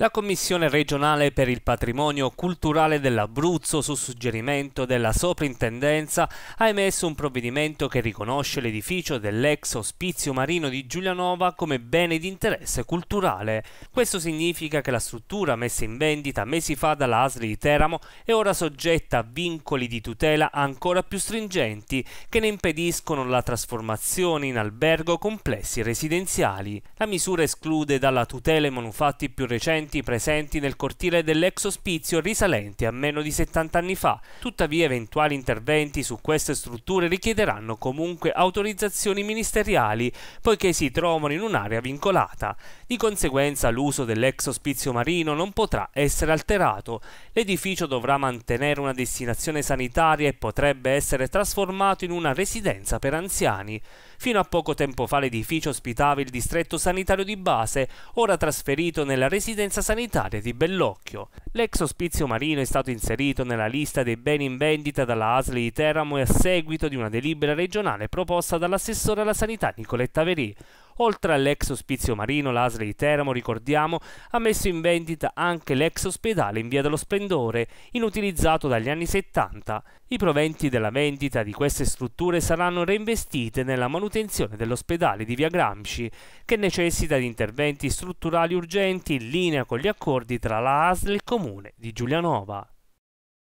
La Commissione regionale per il patrimonio culturale dell'Abruzzo, su suggerimento della Soprintendenza, ha emesso un provvedimento che riconosce l'edificio dell'ex ospizio marino di Giulianova come bene di interesse culturale. Questo significa che la struttura messa in vendita mesi fa dalla ASL di Teramo è ora soggetta a vincoli di tutela ancora più stringenti che ne impediscono la trasformazione in albergo complessi residenziali. La misura esclude dalla tutela i manufatti più recenti avvenimenti presenti nel cortile dell'ex ospizio risalenti a meno di 70 anni fa. Tuttavia eventuali interventi su queste strutture richiederanno comunque autorizzazioni ministeriali, poiché si trovano in un'area vincolata. Di conseguenza l'uso dell'ex ospizio marino non potrà essere alterato. L'edificio dovrà mantenere una destinazione sanitaria e potrebbe essere trasformato in una residenza per anziani. Fino a poco tempo fa l'edificio ospitava il distretto sanitario di base, ora trasferito nella residenza Emergenza sanitaria di Bellocchio. L'ex ospizio marino è stato inserito nella lista dei beni in vendita dalla ASL di Teramo e a seguito di una delibera regionale proposta dall'assessore alla sanità Nicoletta Verì. Oltre all'ex ospizio marino, l'Asle di Teramo, ricordiamo, ha messo in vendita anche l'ex ospedale in Via dello Splendore, inutilizzato dagli anni 70. I proventi della vendita di queste strutture saranno reinvestite nella manutenzione dell'ospedale di Via Gramsci, che necessita di interventi strutturali urgenti in linea con gli accordi tra la e il Comune di Giulianova.